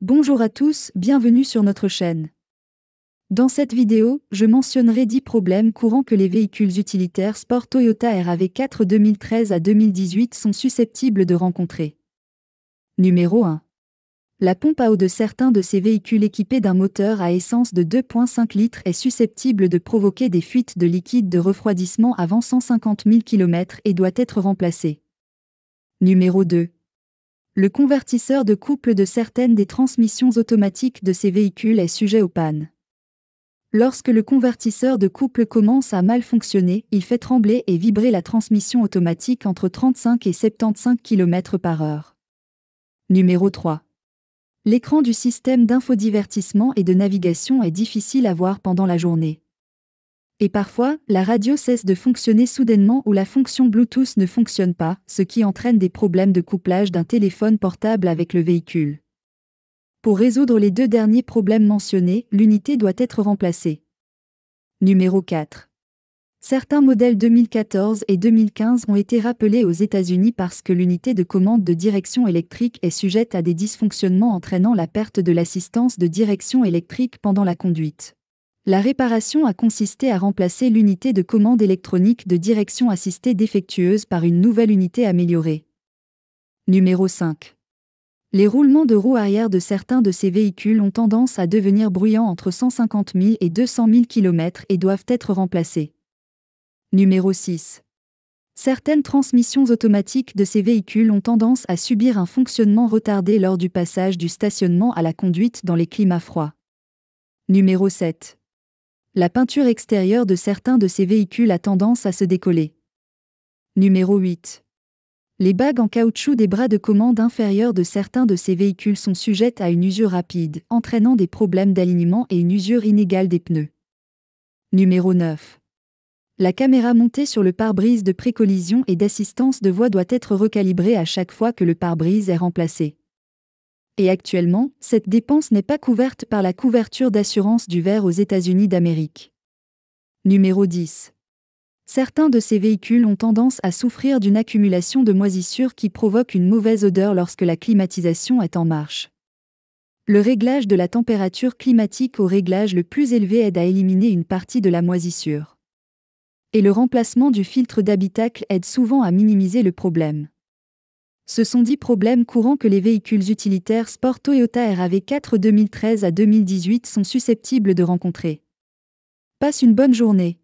Bonjour à tous, bienvenue sur notre chaîne. Dans cette vidéo, je mentionnerai 10 problèmes courants que les véhicules utilitaires sport Toyota RAV4 2013 à 2018 sont susceptibles de rencontrer. Numéro 1. La pompe à eau de certains de ces véhicules équipés d'un moteur à essence de 2,5 litres est susceptible de provoquer des fuites de liquide de refroidissement avant 150 000 km et doit être remplacée. Numéro 2 le convertisseur de couple de certaines des transmissions automatiques de ces véhicules est sujet aux pannes. Lorsque le convertisseur de couple commence à mal fonctionner, il fait trembler et vibrer la transmission automatique entre 35 et 75 km par heure. Numéro 3. L'écran du système d'infodivertissement et de navigation est difficile à voir pendant la journée. Et parfois, la radio cesse de fonctionner soudainement ou la fonction Bluetooth ne fonctionne pas, ce qui entraîne des problèmes de couplage d'un téléphone portable avec le véhicule. Pour résoudre les deux derniers problèmes mentionnés, l'unité doit être remplacée. Numéro 4. Certains modèles 2014 et 2015 ont été rappelés aux États-Unis parce que l'unité de commande de direction électrique est sujette à des dysfonctionnements entraînant la perte de l'assistance de direction électrique pendant la conduite. La réparation a consisté à remplacer l'unité de commande électronique de direction assistée défectueuse par une nouvelle unité améliorée. Numéro 5. Les roulements de roues arrière de certains de ces véhicules ont tendance à devenir bruyants entre 150 000 et 200 000 km et doivent être remplacés. Numéro 6. Certaines transmissions automatiques de ces véhicules ont tendance à subir un fonctionnement retardé lors du passage du stationnement à la conduite dans les climats froids. Numéro 7 la peinture extérieure de certains de ces véhicules a tendance à se décoller. Numéro 8. Les bagues en caoutchouc des bras de commande inférieurs de certains de ces véhicules sont sujettes à une usure rapide, entraînant des problèmes d'alignement et une usure inégale des pneus. Numéro 9. La caméra montée sur le pare-brise de précollision et d'assistance de voie doit être recalibrée à chaque fois que le pare-brise est remplacé et actuellement, cette dépense n'est pas couverte par la couverture d'assurance du verre aux États-Unis d'Amérique. Numéro 10. Certains de ces véhicules ont tendance à souffrir d'une accumulation de moisissures qui provoque une mauvaise odeur lorsque la climatisation est en marche. Le réglage de la température climatique au réglage le plus élevé aide à éliminer une partie de la moisissure. Et le remplacement du filtre d'habitacle aide souvent à minimiser le problème. Ce sont 10 problèmes courants que les véhicules utilitaires sport Toyota RAV4 2013 à 2018 sont susceptibles de rencontrer. Passe une bonne journée.